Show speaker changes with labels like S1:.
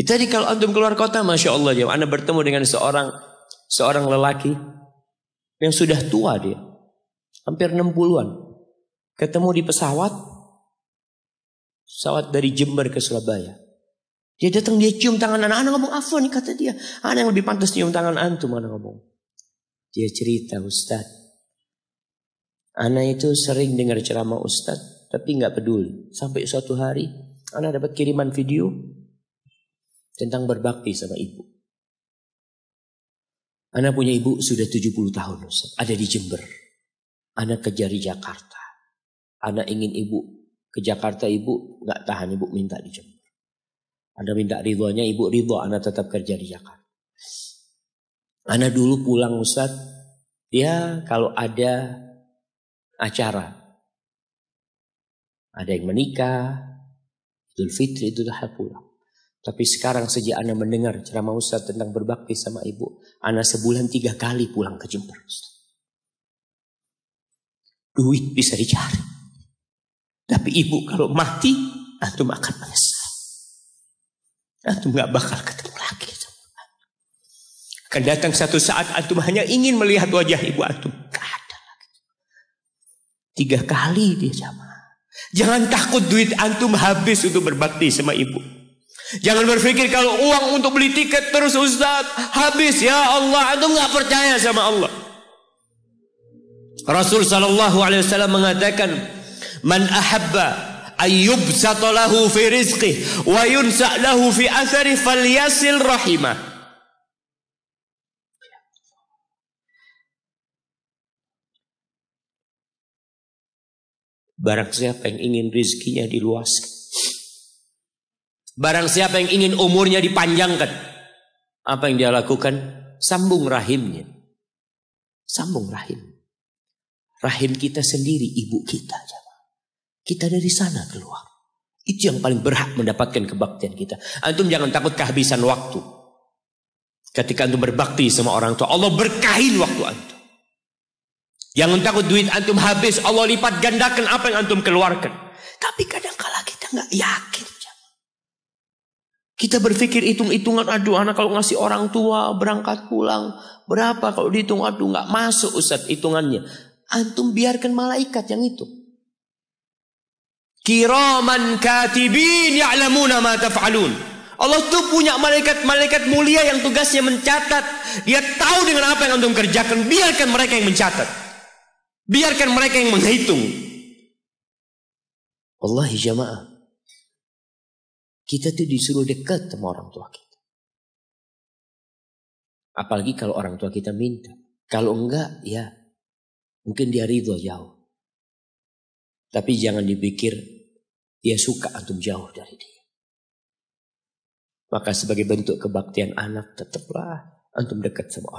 S1: Jadi ya, kalau antum keluar kota, masya Allah, jam anda bertemu dengan seorang seorang lelaki yang sudah tua dia, hampir 60-an. Ketemu di pesawat, pesawat dari Jember ke Surabaya. Dia datang, dia cium tangan anak. Anak ngomong, afwan kata dia. Anak yang lebih pantas cium tangan antum, anak ngomong. Dia cerita, Ustaz. Anak itu sering dengar ceramah Ustaz, tapi nggak peduli. Sampai suatu hari, anak dapat kiriman video tentang berbakti sama ibu. Anak punya ibu sudah 70 tahun Ustaz, ada di Jember. Anak kejar di Jakarta. Anak ingin ibu ke Jakarta ibu nggak tahan ibu minta di Jember. Anda minta ridhonya ibu ridho anak tetap kerja di Jakarta. Anak dulu pulang Ustaz, ya kalau ada acara ada yang menikah, Idul Fitri itu dah pulang. Tapi sekarang sejak Anda mendengar ceramah Ustaz tentang berbakti sama ibu, Anda sebulan tiga kali pulang ke Jember Duit bisa dicari. Tapi ibu kalau mati, Antum akan menyesal. Antum gak bakal ketemu lagi. Akan datang satu saat Antum hanya ingin melihat wajah ibu Antum. Gak ada lagi. Tiga kali dia sama. Jangan takut duit Antum habis untuk berbakti sama ibu. Jangan berpikir kalau uang untuk beli tiket terus Ustaz habis ya Allah itu nggak percaya sama Allah. Rasul Shallallahu Alaihi Wasallam mengatakan, man ahabba ayub satolahu fi rizqih wa yunsa lahu fi athari yasil rahimah. Barang siapa yang ingin rizkinya diluaskan Barang siapa yang ingin umurnya dipanjangkan, apa yang dia lakukan? Sambung rahimnya. Sambung rahim. Rahim kita sendiri ibu kita. Kita dari sana keluar. Itu yang paling berhak mendapatkan kebaktian kita. Antum jangan takut kehabisan waktu. Ketika antum berbakti sama orang tua, Allah berkahin waktu antum. Jangan takut duit antum habis, Allah lipat gandakan apa yang antum keluarkan. Tapi kadang kala kita nggak yakin. Kita berpikir hitung-hitungan, aduh anak kalau ngasih orang tua berangkat pulang, berapa kalau dihitung, aduh nggak masuk Ustaz hitungannya. Antum biarkan malaikat yang itu. Kiraman katibin ya'lamuna ma taf'alun. Allah tuh punya malaikat-malaikat mulia yang tugasnya mencatat. Dia tahu dengan apa yang antum kerjakan. Biarkan mereka yang mencatat. Biarkan mereka yang menghitung. Wallahi jamaah. Kita tuh disuruh dekat sama orang tua kita. Apalagi kalau orang tua kita minta. Kalau enggak, ya mungkin dia ridho jauh. Tapi jangan dipikir dia suka antum jauh dari dia. Maka sebagai bentuk kebaktian anak tetaplah untuk dekat sama orang.